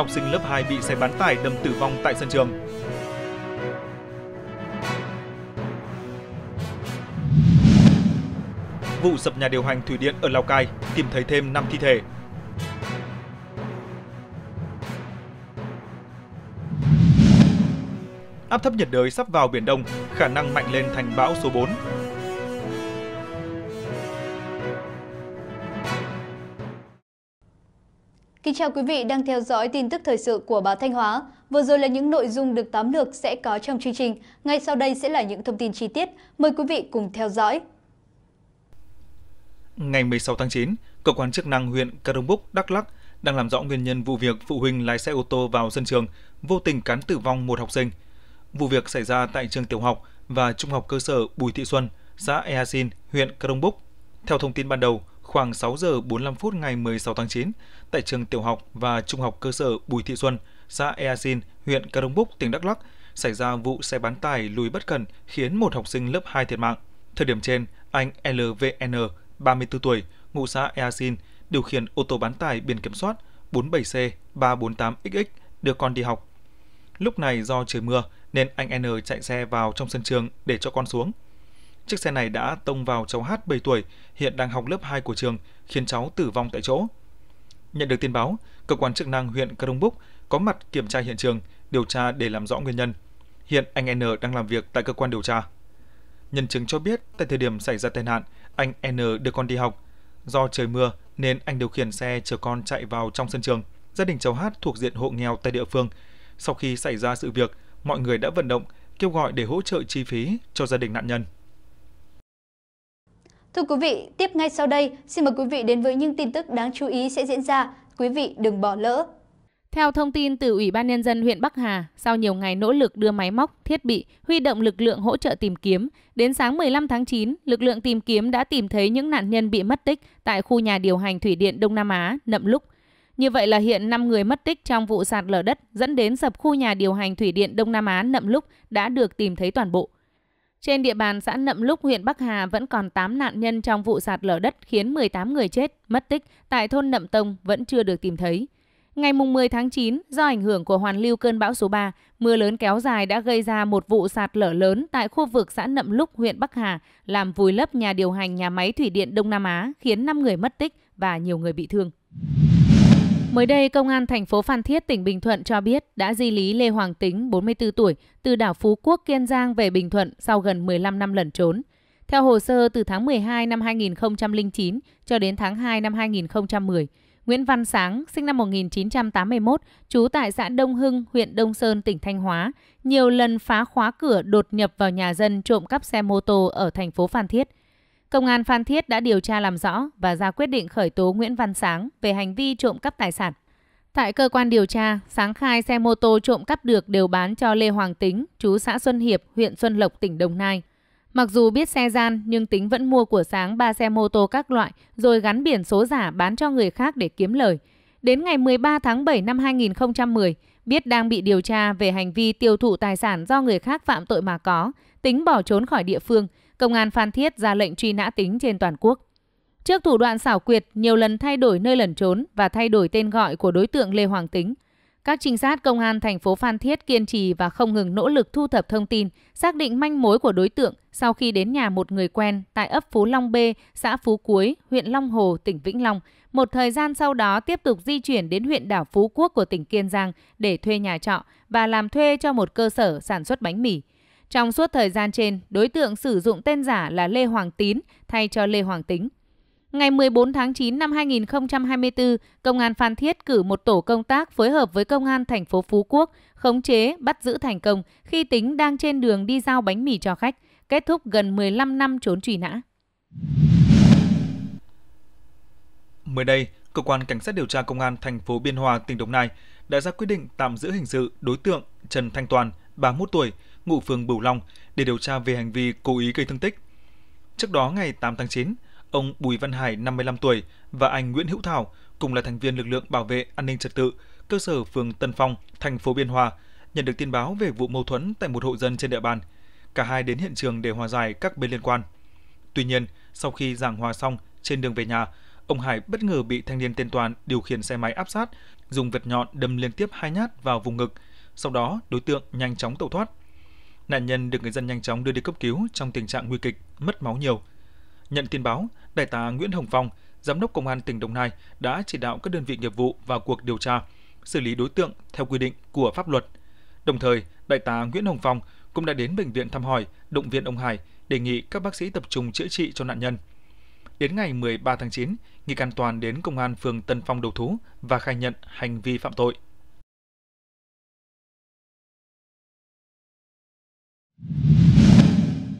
học sinh lớp 2 bị xe bán tải đâm tử vong tại sân trường. Vụ sập nhà điều hành thủy điện ở Lào Cai tìm thấy thêm 5 thi thể. Áp thấp nhiệt đới sắp vào Biển Đông, khả năng mạnh lên thành bão số 4 Kính chào quý vị đang theo dõi tin tức thời sự của báo Thanh Hóa. Vừa rồi là những nội dung được tóm lược sẽ có trong chương trình. Ngay sau đây sẽ là những thông tin chi tiết. Mời quý vị cùng theo dõi. Ngày 16 tháng 9, cơ quan chức năng huyện Cà Búc, Đắk Lắk đang làm rõ nguyên nhân vụ việc phụ huynh lái xe ô tô vào sân trường vô tình cán tử vong một học sinh. Vụ việc xảy ra tại trường tiểu học và trung học cơ sở Bùi Thị Xuân, xã Ea Sin, huyện Cà Búc. Theo thông tin ban đầu, khoảng 6 giờ 45 phút ngày 16 tháng 9 tại trường tiểu học và trung học cơ sở Bùi Thị Xuân, xã Ea Xin, huyện Cà Đông Búc, tỉnh Đắk Lắk xảy ra vụ xe bán tải lùi bất cẩn khiến một học sinh lớp 2 thiệt mạng. Thời điểm trên, anh LVN, 34 tuổi, ngụ xã Ea Xin, điều khiển ô tô bán tải biển kiểm soát 47C348XX đưa con đi học. Lúc này do trời mưa nên anh N chạy xe vào trong sân trường để cho con xuống. Chiếc xe này đã tông vào cháu Hát 7 tuổi, hiện đang học lớp 2 của trường, khiến cháu tử vong tại chỗ. Nhận được tin báo, cơ quan chức năng huyện Cà Đông Búc có mặt kiểm tra hiện trường, điều tra để làm rõ nguyên nhân. Hiện anh N đang làm việc tại cơ quan điều tra. Nhân chứng cho biết tại thời điểm xảy ra tai nạn, anh N đưa con đi học. Do trời mưa nên anh điều khiển xe chở con chạy vào trong sân trường. Gia đình cháu Hát thuộc diện hộ nghèo tại địa phương. Sau khi xảy ra sự việc, mọi người đã vận động kêu gọi để hỗ trợ chi phí cho gia đình nạn nhân. Thưa quý vị, tiếp ngay sau đây, xin mời quý vị đến với những tin tức đáng chú ý sẽ diễn ra. Quý vị đừng bỏ lỡ. Theo thông tin từ Ủy ban Nhân dân huyện Bắc Hà, sau nhiều ngày nỗ lực đưa máy móc, thiết bị, huy động lực lượng hỗ trợ tìm kiếm, đến sáng 15 tháng 9, lực lượng tìm kiếm đã tìm thấy những nạn nhân bị mất tích tại khu nhà điều hành thủy điện Đông Nam Á, Nậm Lúc. Như vậy là hiện 5 người mất tích trong vụ sạt lở đất dẫn đến sập khu nhà điều hành thủy điện Đông Nam Á Nậm Lúc đã được tìm thấy toàn bộ. Trên địa bàn xã Nậm Lúc, huyện Bắc Hà vẫn còn 8 nạn nhân trong vụ sạt lở đất khiến 18 người chết, mất tích tại thôn Nậm Tông vẫn chưa được tìm thấy. Ngày 10 tháng 9, do ảnh hưởng của hoàn lưu cơn bão số 3, mưa lớn kéo dài đã gây ra một vụ sạt lở lớn tại khu vực xã Nậm Lúc, huyện Bắc Hà, làm vùi lấp nhà điều hành nhà máy thủy điện Đông Nam Á, khiến 5 người mất tích và nhiều người bị thương. Mới đây, Công an thành phố Phan Thiết, tỉnh Bình Thuận cho biết đã di lý Lê Hoàng Tính, 44 tuổi, từ đảo Phú Quốc, Kiên Giang về Bình Thuận sau gần 15 năm lẩn trốn. Theo hồ sơ, từ tháng 12 năm 2009 cho đến tháng 2 năm 2010, Nguyễn Văn Sáng, sinh năm 1981, trú tại xã Đông Hưng, huyện Đông Sơn, tỉnh Thanh Hóa, nhiều lần phá khóa cửa đột nhập vào nhà dân trộm cắp xe mô tô ở thành phố Phan Thiết – Công an Phan Thiết đã điều tra làm rõ và ra quyết định khởi tố Nguyễn Văn Sáng về hành vi trộm cắp tài sản. Tại cơ quan điều tra, Sáng khai xe mô tô trộm cắp được đều bán cho Lê Hoàng Tính, chú xã Xuân Hiệp, huyện Xuân Lộc, tỉnh Đồng Nai. Mặc dù biết xe gian nhưng Tính vẫn mua của Sáng 3 xe mô tô các loại rồi gắn biển số giả bán cho người khác để kiếm lời. Đến ngày 13 tháng 7 năm 2010, biết đang bị điều tra về hành vi tiêu thụ tài sản do người khác phạm tội mà có, Tính bỏ trốn khỏi địa phương – Công an Phan Thiết ra lệnh truy nã tính trên toàn quốc. Trước thủ đoạn xảo quyệt, nhiều lần thay đổi nơi lẩn trốn và thay đổi tên gọi của đối tượng Lê Hoàng Tính, các trinh sát công an thành phố Phan Thiết kiên trì và không ngừng nỗ lực thu thập thông tin, xác định manh mối của đối tượng sau khi đến nhà một người quen tại ấp Phú Long B, xã Phú Cuối, huyện Long Hồ, tỉnh Vĩnh Long. Một thời gian sau đó tiếp tục di chuyển đến huyện đảo Phú Quốc của tỉnh Kiên Giang để thuê nhà trọ và làm thuê cho một cơ sở sản xuất bánh mì. Trong suốt thời gian trên, đối tượng sử dụng tên giả là Lê Hoàng Tín thay cho Lê Hoàng Tính. Ngày 14 tháng 9 năm 2024, Công an Phan Thiết cử một tổ công tác phối hợp với Công an thành phố Phú Quốc khống chế, bắt giữ thành công khi Tính đang trên đường đi giao bánh mì cho khách, kết thúc gần 15 năm trốn truy nã. Mới đây, cơ quan cảnh sát điều tra công an thành phố Biên Hòa, tỉnh Đồng Nai đã ra quyết định tạm giữ hình sự đối tượng Trần Thanh Toàn, 31 tuổi, ngụ phường Bửu Long để điều tra về hành vi cố ý gây thương tích. Trước đó ngày 8 tháng 9, ông Bùi Văn Hải 55 tuổi và anh Nguyễn Hữu Thảo cùng là thành viên lực lượng bảo vệ an ninh trật tự cơ sở phường Tân Phong, thành phố Biên Hòa nhận được tin báo về vụ mâu thuẫn tại một hộ dân trên địa bàn. Cả hai đến hiện trường để hòa giải các bên liên quan. Tuy nhiên, sau khi giảng hòa xong trên đường về nhà, ông Hải bất ngờ bị thanh niên tên Toàn điều khiển xe máy áp sát, dùng vật nhọn đâm liên tiếp hai nhát vào vùng ngực. Sau đó, đối tượng nhanh chóng tẩu thoát. Nạn nhân được người dân nhanh chóng đưa đi cấp cứu trong tình trạng nguy kịch, mất máu nhiều. Nhận tin báo, Đại tá Nguyễn Hồng Phong, Giám đốc Công an tỉnh Đồng Nai đã chỉ đạo các đơn vị nghiệp vụ vào cuộc điều tra, xử lý đối tượng theo quy định của pháp luật. Đồng thời, Đại tá Nguyễn Hồng Phong cũng đã đến bệnh viện thăm hỏi, động viên ông Hải, đề nghị các bác sĩ tập trung chữa trị cho nạn nhân. Đến ngày 13 tháng 9, nghi can Toàn đến công an phường Tân Phong đầu thú và khai nhận hành vi phạm tội.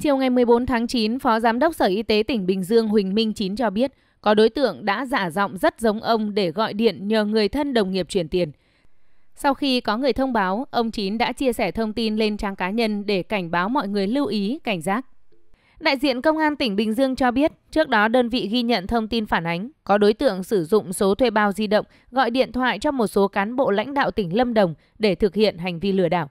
Chiều ngày 14 tháng 9, Phó Giám đốc Sở Y tế tỉnh Bình Dương Huỳnh Minh Chín cho biết, có đối tượng đã giả giọng rất giống ông để gọi điện nhờ người thân đồng nghiệp chuyển tiền. Sau khi có người thông báo, ông Chín đã chia sẻ thông tin lên trang cá nhân để cảnh báo mọi người lưu ý, cảnh giác. Đại diện Công an tỉnh Bình Dương cho biết, trước đó đơn vị ghi nhận thông tin phản ánh có đối tượng sử dụng số thuê bao di động gọi điện thoại cho một số cán bộ lãnh đạo tỉnh Lâm Đồng để thực hiện hành vi lừa đảo.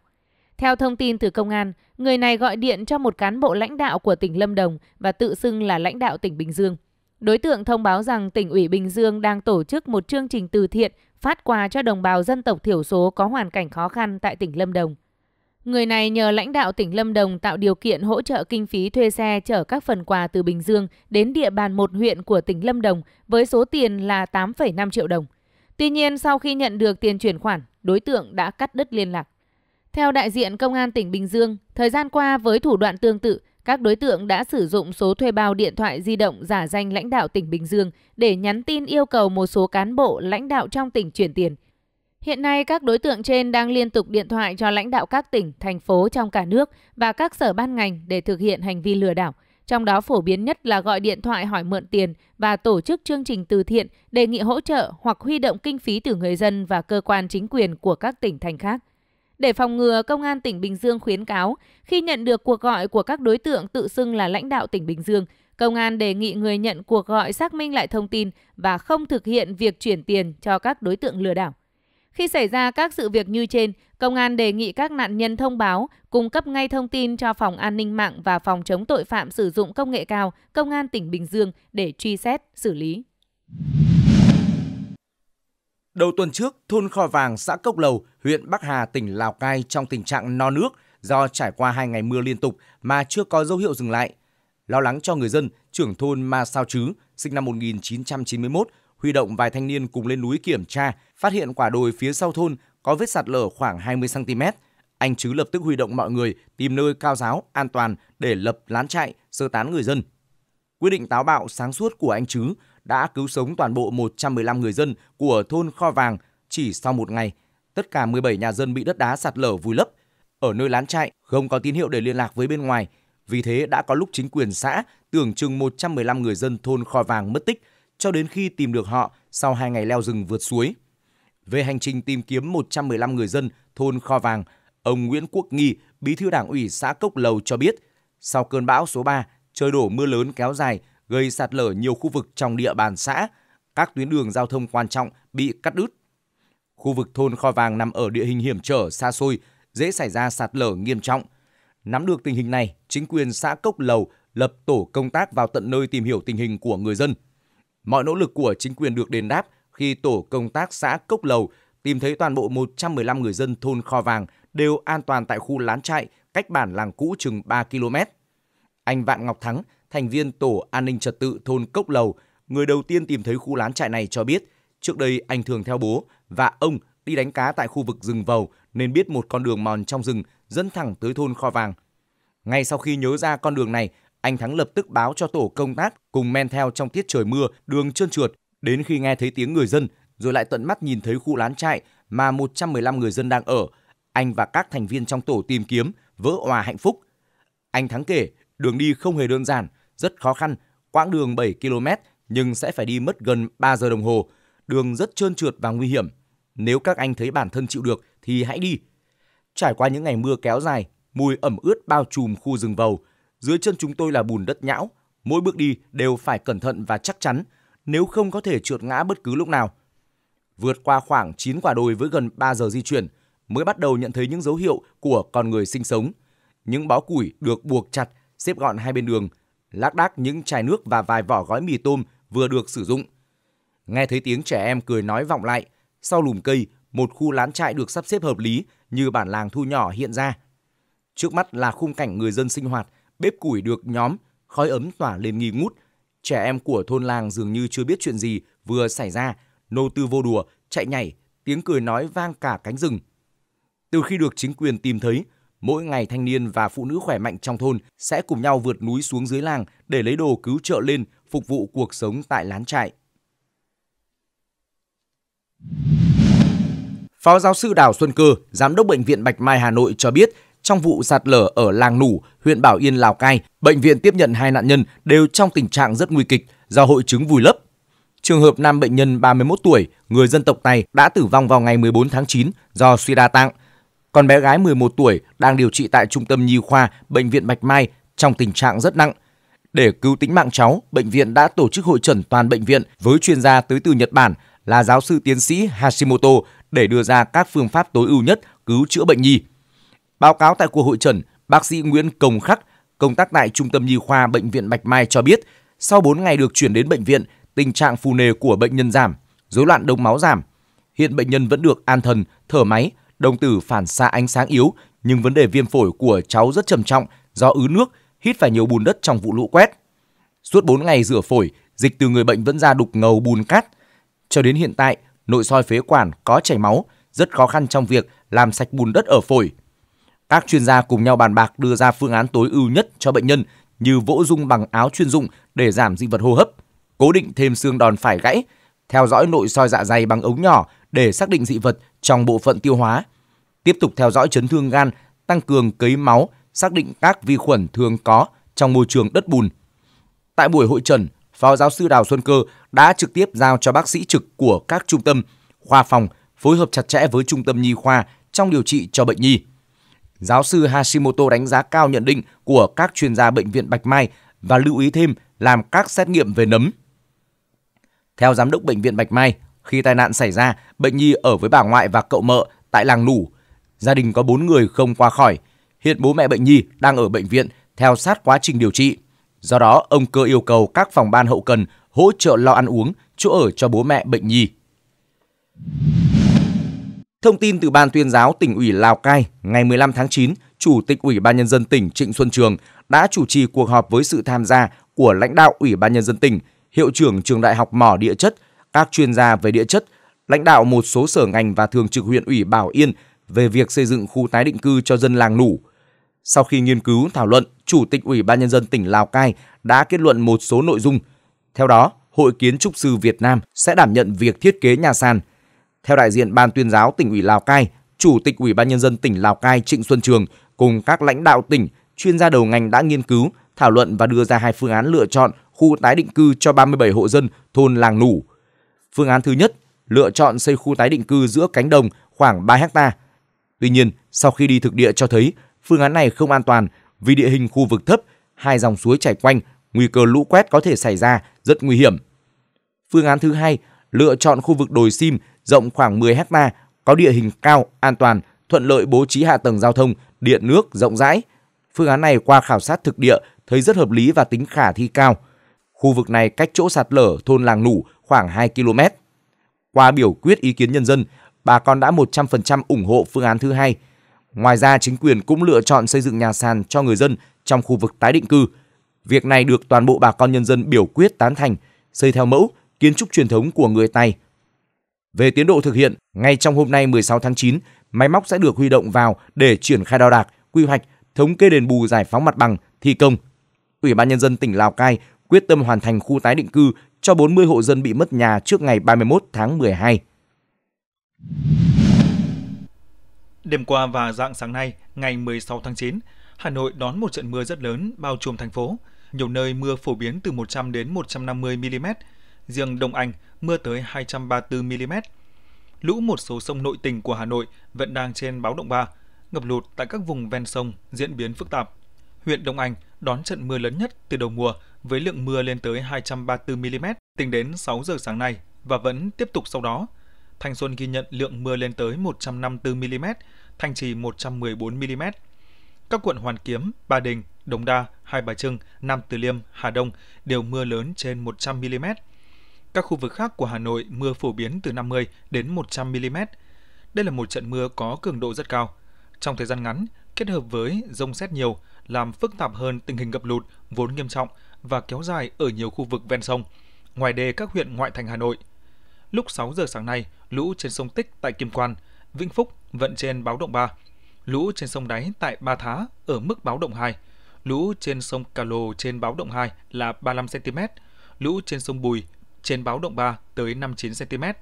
Theo thông tin từ công an, người này gọi điện cho một cán bộ lãnh đạo của tỉnh Lâm Đồng và tự xưng là lãnh đạo tỉnh Bình Dương. Đối tượng thông báo rằng tỉnh ủy Bình Dương đang tổ chức một chương trình từ thiện phát quà cho đồng bào dân tộc thiểu số có hoàn cảnh khó khăn tại tỉnh Lâm Đồng. Người này nhờ lãnh đạo tỉnh Lâm Đồng tạo điều kiện hỗ trợ kinh phí thuê xe chở các phần quà từ Bình Dương đến địa bàn một huyện của tỉnh Lâm Đồng với số tiền là 8,5 triệu đồng. Tuy nhiên, sau khi nhận được tiền chuyển khoản, đối tượng đã cắt đứt liên lạc. Theo đại diện Công an tỉnh Bình Dương, thời gian qua với thủ đoạn tương tự, các đối tượng đã sử dụng số thuê bao điện thoại di động giả danh lãnh đạo tỉnh Bình Dương để nhắn tin yêu cầu một số cán bộ lãnh đạo trong tỉnh chuyển tiền. Hiện nay, các đối tượng trên đang liên tục điện thoại cho lãnh đạo các tỉnh, thành phố trong cả nước và các sở ban ngành để thực hiện hành vi lừa đảo. Trong đó phổ biến nhất là gọi điện thoại hỏi mượn tiền và tổ chức chương trình từ thiện, đề nghị hỗ trợ hoặc huy động kinh phí từ người dân và cơ quan chính quyền của các tỉnh thành khác. Để phòng ngừa, Công an tỉnh Bình Dương khuyến cáo khi nhận được cuộc gọi của các đối tượng tự xưng là lãnh đạo tỉnh Bình Dương, Công an đề nghị người nhận cuộc gọi xác minh lại thông tin và không thực hiện việc chuyển tiền cho các đối tượng lừa đảo. Khi xảy ra các sự việc như trên, công an đề nghị các nạn nhân thông báo, cung cấp ngay thông tin cho phòng an ninh mạng và phòng chống tội phạm sử dụng công nghệ cao, công an tỉnh Bình Dương để truy xét, xử lý. Đầu tuần trước, thôn Kho Vàng, xã Cốc Lầu, huyện Bắc Hà, tỉnh Lào Cai trong tình trạng no nước do trải qua hai ngày mưa liên tục mà chưa có dấu hiệu dừng lại. Lo lắng cho người dân, trưởng thôn Ma Sao Chứ, sinh năm 1991, huy động vài thanh niên cùng lên núi kiểm tra, phát hiện quả đồi phía sau thôn có vết sạt lở khoảng 20cm. Anh Chứ lập tức huy động mọi người tìm nơi cao giáo, an toàn để lập lán trại, sơ tán người dân. Quyết định táo bạo sáng suốt của anh Chứ đã cứu sống toàn bộ 115 người dân của thôn Kho Vàng chỉ sau một ngày. Tất cả 17 nhà dân bị đất đá sạt lở vùi lấp. Ở nơi lán trại không có tín hiệu để liên lạc với bên ngoài. Vì thế đã có lúc chính quyền xã tưởng chừng 115 người dân thôn Kho Vàng mất tích cho đến khi tìm được họ sau hai ngày leo rừng vượt suối. Về hành trình tìm kiếm 115 người dân thôn Kho Vàng, ông Nguyễn Quốc Nghi, bí thư đảng ủy xã Cốc Lầu cho biết, sau cơn bão số 3, trời đổ mưa lớn kéo dài gây sạt lở nhiều khu vực trong địa bàn xã, các tuyến đường giao thông quan trọng bị cắt đứt. Khu vực thôn Kho Vàng nằm ở địa hình hiểm trở xa xôi, dễ xảy ra sạt lở nghiêm trọng. Nắm được tình hình này, chính quyền xã Cốc Lầu lập tổ công tác vào tận nơi tìm hiểu tình hình của người dân. Mọi nỗ lực của chính quyền được đền đáp khi tổ công tác xã Cốc Lầu tìm thấy toàn bộ 115 người dân thôn Kho Vàng đều an toàn tại khu lán trại cách bản làng cũ chừng 3 km. Anh Vạn Ngọc Thắng, thành viên tổ an ninh trật tự thôn Cốc Lầu, người đầu tiên tìm thấy khu lán trại này cho biết, trước đây anh thường theo bố và ông đi đánh cá tại khu vực rừng Vầu nên biết một con đường mòn trong rừng dẫn thẳng tới thôn Kho Vàng. Ngay sau khi nhớ ra con đường này, anh Thắng lập tức báo cho tổ công tác cùng men theo trong tiết trời mưa, đường trơn trượt, đến khi nghe thấy tiếng người dân, rồi lại tận mắt nhìn thấy khu lán trại mà 115 người dân đang ở. Anh và các thành viên trong tổ tìm kiếm, vỡ hòa hạnh phúc. Anh Thắng kể, đường đi không hề đơn giản – rất khó khăn, quãng đường 7 km nhưng sẽ phải đi mất gần 3 giờ đồng hồ. Đường rất trơn trượt và nguy hiểm. Nếu các anh thấy bản thân chịu được thì hãy đi. Trải qua những ngày mưa kéo dài, mùi ẩm ướt bao trùm khu rừng vầu. Dưới chân chúng tôi là bùn đất nhão. Mỗi bước đi đều phải cẩn thận và chắc chắn, nếu không có thể trượt ngã bất cứ lúc nào. Vượt qua khoảng 9 quả đồi với gần 3 giờ di chuyển, mới bắt đầu nhận thấy những dấu hiệu của con người sinh sống. Những bó củi được buộc chặt, xếp gọn hai bên đường, lác đác những chai nước và vài vỏ gói mì tôm vừa được sử dụng. Nghe thấy tiếng trẻ em cười nói vọng lại, sau lùm cây, một khu lán trại được sắp xếp hợp lý như bản làng thu nhỏ hiện ra. Trước mắt là khung cảnh người dân sinh hoạt, bếp củi được nhóm, khói ấm tỏa lên nghi ngút. Trẻ em của thôn làng dường như chưa biết chuyện gì vừa xảy ra, nô tư vô đùa, chạy nhảy, tiếng cười nói vang cả cánh rừng. Từ khi được chính quyền tìm thấy, Mỗi ngày thanh niên và phụ nữ khỏe mạnh trong thôn sẽ cùng nhau vượt núi xuống dưới làng để lấy đồ cứu trợ lên phục vụ cuộc sống tại lán trại. Phó giáo sư Đào Xuân Cơ, Giám đốc Bệnh viện Bạch Mai Hà Nội cho biết, trong vụ sạt lở ở làng Nủ, huyện Bảo Yên, Lào Cai, bệnh viện tiếp nhận hai nạn nhân đều trong tình trạng rất nguy kịch do hội chứng vùi lấp. Trường hợp nam bệnh nhân 31 tuổi, người dân tộc này đã tử vong vào ngày 14 tháng 9 do suy đa tạng. Còn bé gái 11 tuổi đang điều trị tại Trung tâm Nhi khoa Bệnh viện Bạch Mai trong tình trạng rất nặng. Để cứu tính mạng cháu, bệnh viện đã tổ chức hội trần toàn bệnh viện với chuyên gia tới từ Nhật Bản là giáo sư tiến sĩ Hashimoto để đưa ra các phương pháp tối ưu nhất cứu chữa bệnh nhi. Báo cáo tại cuộc hội trần, bác sĩ Nguyễn Công Khắc, công tác tại Trung tâm Nhi khoa Bệnh viện Bạch Mai cho biết, sau 4 ngày được chuyển đến bệnh viện, tình trạng phù nề của bệnh nhân giảm, rối loạn đông máu giảm. Hiện bệnh nhân vẫn được an thần, thở máy đồng tử phản xạ ánh sáng yếu, nhưng vấn đề viêm phổi của cháu rất trầm trọng do ứ nước, hít phải nhiều bùn đất trong vụ lũ quét. Suốt 4 ngày rửa phổi, dịch từ người bệnh vẫn ra đục ngầu bùn cát. Cho đến hiện tại, nội soi phế quản có chảy máu, rất khó khăn trong việc làm sạch bùn đất ở phổi. Các chuyên gia cùng nhau bàn bạc đưa ra phương án tối ưu nhất cho bệnh nhân như vỗ dung bằng áo chuyên dụng để giảm dị vật hô hấp, cố định thêm xương đòn phải gãy, theo dõi nội soi dạ dày bằng ống nhỏ để xác định dị vật trong bộ phận tiêu hóa. Tiếp tục theo dõi chấn thương gan, tăng cường cấy máu, xác định các vi khuẩn thường có trong môi trường đất bùn. Tại buổi hội trần, Phó giáo sư Đào Xuân Cơ đã trực tiếp giao cho bác sĩ trực của các trung tâm, khoa phòng phối hợp chặt chẽ với trung tâm nhi khoa trong điều trị cho bệnh nhi. Giáo sư Hashimoto đánh giá cao nhận định của các chuyên gia bệnh viện Bạch Mai và lưu ý thêm làm các xét nghiệm về nấm. Theo giám đốc bệnh viện Bạch Mai, khi tai nạn xảy ra, bệnh nhi ở với bà ngoại và cậu mợ tại làng Nủ. Gia đình có 4 người không qua khỏi. Hiện bố mẹ bệnh nhi đang ở bệnh viện theo sát quá trình điều trị. Do đó, ông Cơ yêu cầu các phòng ban hậu cần hỗ trợ lo ăn uống, chỗ ở cho bố mẹ bệnh nhi. Thông tin từ Ban tuyên giáo tỉnh ủy Lào Cai, ngày 15 tháng 9, Chủ tịch Ủy ban Nhân dân tỉnh Trịnh Xuân Trường đã chủ trì cuộc họp với sự tham gia của lãnh đạo Ủy ban Nhân dân tỉnh, Hiệu trưởng Trường Đại học Mỏ Địa chất các chuyên gia về địa chất, lãnh đạo một số sở ngành và thường trực huyện ủy Bảo Yên về việc xây dựng khu tái định cư cho dân làng Nủ. Sau khi nghiên cứu thảo luận, Chủ tịch Ủy ban nhân dân tỉnh Lào Cai đã kết luận một số nội dung. Theo đó, Hội Kiến trúc sư Việt Nam sẽ đảm nhận việc thiết kế nhà sàn. Theo đại diện Ban tuyên giáo tỉnh ủy Lào Cai, Chủ tịch Ủy ban nhân dân tỉnh Lào Cai Trịnh Xuân Trường cùng các lãnh đạo tỉnh, chuyên gia đầu ngành đã nghiên cứu, thảo luận và đưa ra hai phương án lựa chọn khu tái định cư cho 37 hộ dân thôn làng Nủ Phương án thứ nhất, lựa chọn xây khu tái định cư giữa cánh đồng khoảng 3 hecta. Tuy nhiên, sau khi đi thực địa cho thấy phương án này không an toàn vì địa hình khu vực thấp, hai dòng suối chảy quanh, nguy cơ lũ quét có thể xảy ra, rất nguy hiểm. Phương án thứ hai, lựa chọn khu vực đồi sim rộng khoảng 10 hecta, có địa hình cao, an toàn, thuận lợi bố trí hạ tầng giao thông, điện nước rộng rãi. Phương án này qua khảo sát thực địa thấy rất hợp lý và tính khả thi cao – Khu vực này cách chỗ sạt lở thôn làng nủ khoảng 2 km. Qua biểu quyết ý kiến nhân dân, bà con đã 100% ủng hộ phương án thứ hai. Ngoài ra, chính quyền cũng lựa chọn xây dựng nhà sàn cho người dân trong khu vực tái định cư. Việc này được toàn bộ bà con nhân dân biểu quyết tán thành, xây theo mẫu kiến trúc truyền thống của người Tày. Về tiến độ thực hiện, ngay trong hôm nay 16 tháng 9, máy móc sẽ được huy động vào để triển khai đo đạc, quy hoạch, thống kê đền bù giải phóng mặt bằng, thi công. Ủy ban nhân dân tỉnh Lào Cai quyết tâm hoàn thành khu tái định cư cho 40 hộ dân bị mất nhà trước ngày 31 tháng 12. Đêm qua và dạng sáng nay, ngày 16 tháng 9, Hà Nội đón một trận mưa rất lớn bao trùm thành phố. Nhiều nơi mưa phổ biến từ 100 đến 150 mm, riêng Đông Anh mưa tới 234 mm. Lũ một số sông nội tỉnh của Hà Nội vẫn đang trên báo động 3, ngập lụt tại các vùng ven sông diễn biến phức tạp. Huyện Đông Anh đón trận mưa lớn nhất từ đầu mùa với lượng mưa lên tới 234 mm tính đến 6 giờ sáng nay và vẫn tiếp tục sau đó. Thanh Xuân ghi nhận lượng mưa lên tới 154 mm, Thanh Trì 114 mm. Các quận Hoàn Kiếm, Ba Đình, Đống Đa, Hai Bà Trưng, Nam Từ Liêm, Hà Đông đều mưa lớn trên 100 mm. Các khu vực khác của Hà Nội mưa phổ biến từ 50 đến 100 mm. Đây là một trận mưa có cường độ rất cao. Trong thời gian ngắn, kết hợp với rông xét nhiều làm phức tạp hơn tình hình ngập lụt vốn nghiêm trọng và kéo dài ở nhiều khu vực ven sông, ngoài đê các huyện ngoại thành Hà Nội. Lúc 6 giờ sáng nay, lũ trên sông Tích tại Kim Quan, Vĩnh Phúc vẫn trên báo động 3. Lũ trên sông Đáy tại Ba Thá ở mức báo động 2. Lũ trên sông Cà Lồ trên báo động 2 là 35cm. Lũ trên sông Bùi trên báo động 3 tới 59cm.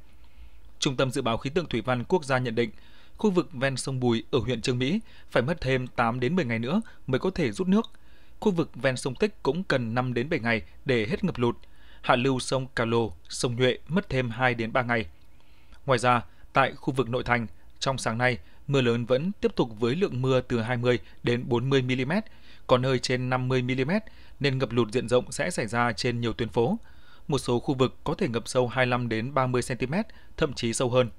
Trung tâm Dự báo Khí tượng Thủy văn Quốc gia nhận định, khu vực ven sông Bùi ở huyện Trương Mỹ phải mất thêm 8 đến 10 ngày nữa mới có thể rút nước khu vực ven sông Tích cũng cần 5 đến 7 ngày để hết ngập lụt. Hạ lưu sông Cà Lồ, sông Nhuệ mất thêm 2 đến 3 ngày. Ngoài ra, tại khu vực nội thành, trong sáng nay, mưa lớn vẫn tiếp tục với lượng mưa từ 20 đến 40 mm, có nơi trên 50 mm nên ngập lụt diện rộng sẽ xảy ra trên nhiều tuyến phố. Một số khu vực có thể ngập sâu 25 đến 30 cm, thậm chí sâu hơn.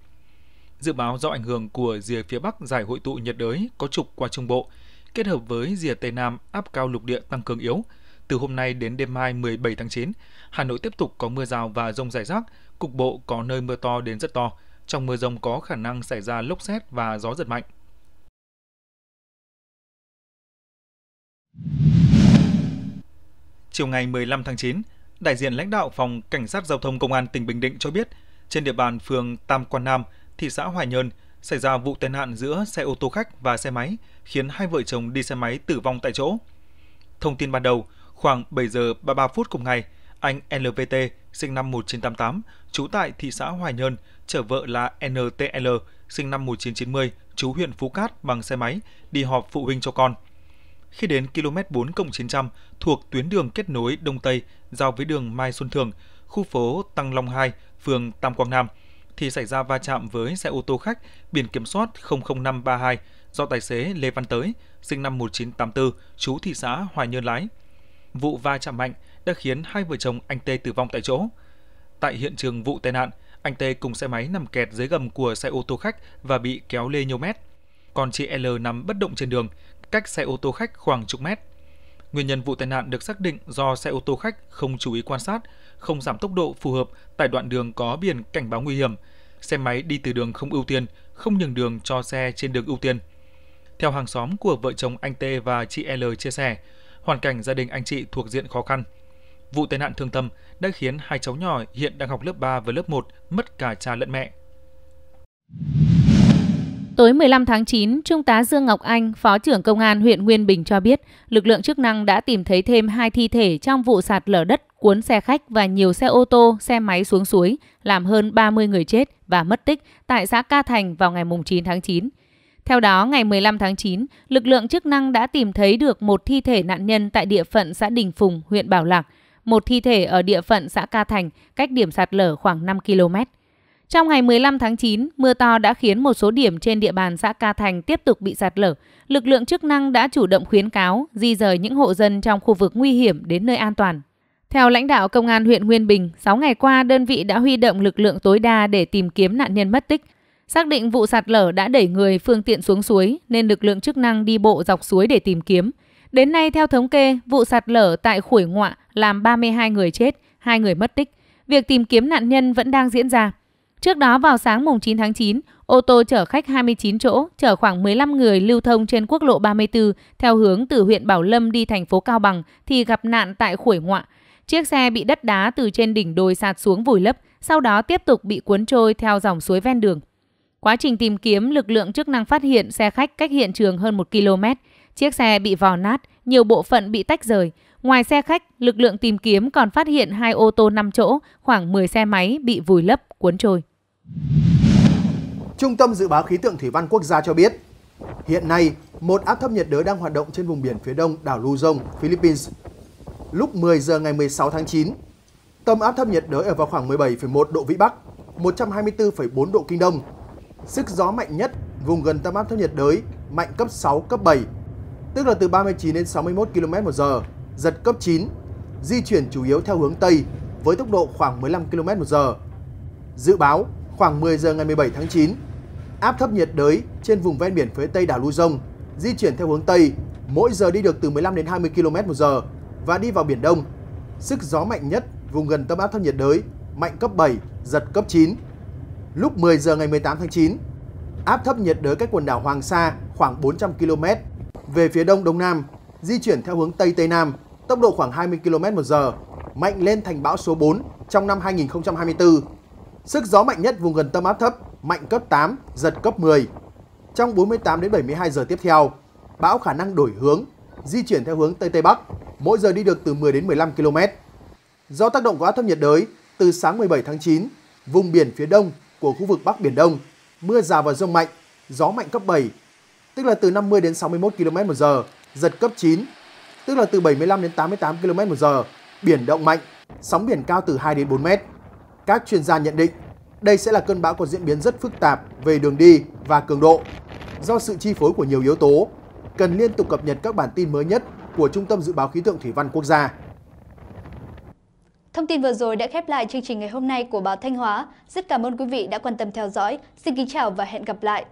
Dự báo do ảnh hưởng của rìa phía Bắc giải hội tụ nhiệt đới có trục qua Trung Bộ kết hợp với rìa Tây Nam áp cao lục địa tăng cường yếu. Từ hôm nay đến đêm mai 17 tháng 9, Hà Nội tiếp tục có mưa rào và rông rải rác, cục bộ có nơi mưa to đến rất to. Trong mưa rông có khả năng xảy ra lốc xét và gió giật mạnh. Chiều ngày 15 tháng 9, đại diện lãnh đạo phòng cảnh sát giao thông công an tỉnh Bình Định cho biết, trên địa bàn phường Tam Quan Nam, thị xã Hoài Nhơn, xảy ra vụ tai nạn giữa xe ô tô khách và xe máy, khiến hai vợ chồng đi xe máy tử vong tại chỗ. Thông tin ban đầu, khoảng 7 giờ 33 phút cùng ngày, anh LVT, sinh năm 1988, trú tại thị xã Hoài Nhơn, chở vợ là NTL, sinh năm 1990, chú huyện Phú Cát bằng xe máy, đi họp phụ huynh cho con. Khi đến km 4 900 thuộc tuyến đường kết nối Đông Tây giao với đường Mai Xuân Thường, khu phố Tăng Long 2, phường Tam Quang Nam – thì xảy ra va chạm với xe ô tô khách biển kiểm soát 00532 do tài xế Lê Văn Tới, sinh năm 1984, trú thị xã Hoài Nhơn lái. Vụ va chạm mạnh đã khiến hai vợ chồng anh Tê tử vong tại chỗ. Tại hiện trường vụ tai nạn, anh Tê cùng xe máy nằm kẹt dưới gầm của xe ô tô khách và bị kéo lê nhiều mét. Còn chị L nằm bất động trên đường, cách xe ô tô khách khoảng chục mét. Nguyên nhân vụ tai nạn được xác định do xe ô tô khách không chú ý quan sát, không giảm tốc độ phù hợp tại đoạn đường có biển cảnh báo nguy hiểm, xe máy đi từ đường không ưu tiên, không nhường đường cho xe trên đường ưu tiên. Theo hàng xóm của vợ chồng anh T và chị L chia sẻ, hoàn cảnh gia đình anh chị thuộc diện khó khăn. Vụ tai nạn thương tâm đã khiến hai cháu nhỏ hiện đang học lớp 3 và lớp 1 mất cả cha lẫn mẹ. Tối 15 tháng 9, Trung tá Dương Ngọc Anh, Phó trưởng Công an huyện Nguyên Bình cho biết, lực lượng chức năng đã tìm thấy thêm hai thi thể trong vụ sạt lở đất cuốn xe khách và nhiều xe ô tô, xe máy xuống suối, làm hơn 30 người chết và mất tích tại xã Ca Thành vào ngày 9 tháng 9. Theo đó, ngày 15 tháng 9, lực lượng chức năng đã tìm thấy được một thi thể nạn nhân tại địa phận xã Đình Phùng, huyện Bảo Lạc, một thi thể ở địa phận xã Ca Thành, cách điểm sạt lở khoảng 5 km. Trong ngày 15 tháng 9, mưa to đã khiến một số điểm trên địa bàn xã Ca Thành tiếp tục bị sạt lở. Lực lượng chức năng đã chủ động khuyến cáo di rời những hộ dân trong khu vực nguy hiểm đến nơi an toàn. Theo lãnh đạo Công an huyện Nguyên Bình, 6 ngày qua đơn vị đã huy động lực lượng tối đa để tìm kiếm nạn nhân mất tích. Xác định vụ sạt lở đã đẩy người phương tiện xuống suối nên lực lượng chức năng đi bộ dọc suối để tìm kiếm. Đến nay theo thống kê, vụ sạt lở tại Khuổi Ngoạ làm 32 người chết, 2 người mất tích. Việc tìm kiếm nạn nhân vẫn đang diễn ra. Trước đó vào sáng mùng 9 tháng 9, ô tô chở khách 29 chỗ chở khoảng 15 người lưu thông trên quốc lộ 34 theo hướng từ huyện Bảo Lâm đi thành phố Cao Bằng thì gặp nạn tại khuổi ngoạ. Chiếc xe bị đất đá từ trên đỉnh đồi sạt xuống vùi lấp, sau đó tiếp tục bị cuốn trôi theo dòng suối ven đường. Quá trình tìm kiếm, lực lượng chức năng phát hiện xe khách cách hiện trường hơn 1 km. Chiếc xe bị vò nát, nhiều bộ phận bị tách rời. Ngoài xe khách, lực lượng tìm kiếm còn phát hiện hai ô tô 5 chỗ, khoảng 10 xe máy bị vùi lấp, cuốn trôi. Trung tâm Dự báo Khí tượng Thủy văn Quốc gia cho biết, hiện nay một áp thấp nhiệt đới đang hoạt động trên vùng biển phía đông đảo Luzon, Philippines. Lúc 10 giờ ngày 16 tháng 9, tâm áp thấp nhiệt đới ở vào khoảng 17,1 độ Vĩ Bắc, 124,4 độ Kinh Đông. Sức gió mạnh nhất vùng gần tâm áp thấp nhiệt đới mạnh cấp 6, cấp 7, tức là từ 39 đến 61 km một giờ, giật cấp 9, di chuyển chủ yếu theo hướng Tây với tốc độ khoảng 15 km một giờ. Dự báo, khoảng 10 giờ ngày 17 tháng 9, áp thấp nhiệt đới trên vùng ven biển phía tây đảo Luzon di chuyển theo hướng Tây, mỗi giờ đi được từ 15 đến 20 km h và đi vào Biển Đông. Sức gió mạnh nhất vùng gần tâm áp thấp nhiệt đới mạnh cấp 7, giật cấp 9. Lúc 10 giờ ngày 18 tháng 9, áp thấp nhiệt đới cách quần đảo Hoàng Sa khoảng 400 km về phía đông đông nam, di chuyển theo hướng tây tây nam, tốc độ khoảng 20 km/h, mạnh lên thành bão số 4 trong năm 2024 Sức gió mạnh nhất vùng gần tâm áp thấp mạnh cấp 8, giật cấp 10. Trong 48 đến 72 giờ tiếp theo, bão khả năng đổi hướng, di chuyển theo hướng Tây Tây Bắc, mỗi giờ đi được từ 10 đến 15 km. Do tác động của áp thấp nhiệt đới, từ sáng 17 tháng 9, vùng biển phía đông của khu vực Bắc Biển Đông, mưa rào và rông mạnh, gió mạnh cấp 7, tức là từ 50 đến 61 km h giật cấp 9, tức là từ 75 đến 88 km h biển động mạnh, sóng biển cao từ 2 đến 4 mét. Các chuyên gia nhận định đây sẽ là cơn bão có diễn biến rất phức tạp về đường đi và cường độ do sự chi phối của nhiều yếu tố, cần liên tục cập nhật các bản tin mới nhất của Trung tâm Dự báo Khí tượng Thủy văn Quốc gia. Thông tin vừa rồi đã khép lại chương trình ngày hôm nay của báo Thanh Hóa. Rất cảm ơn quý vị đã quan tâm theo dõi. Xin kính chào và hẹn gặp lại.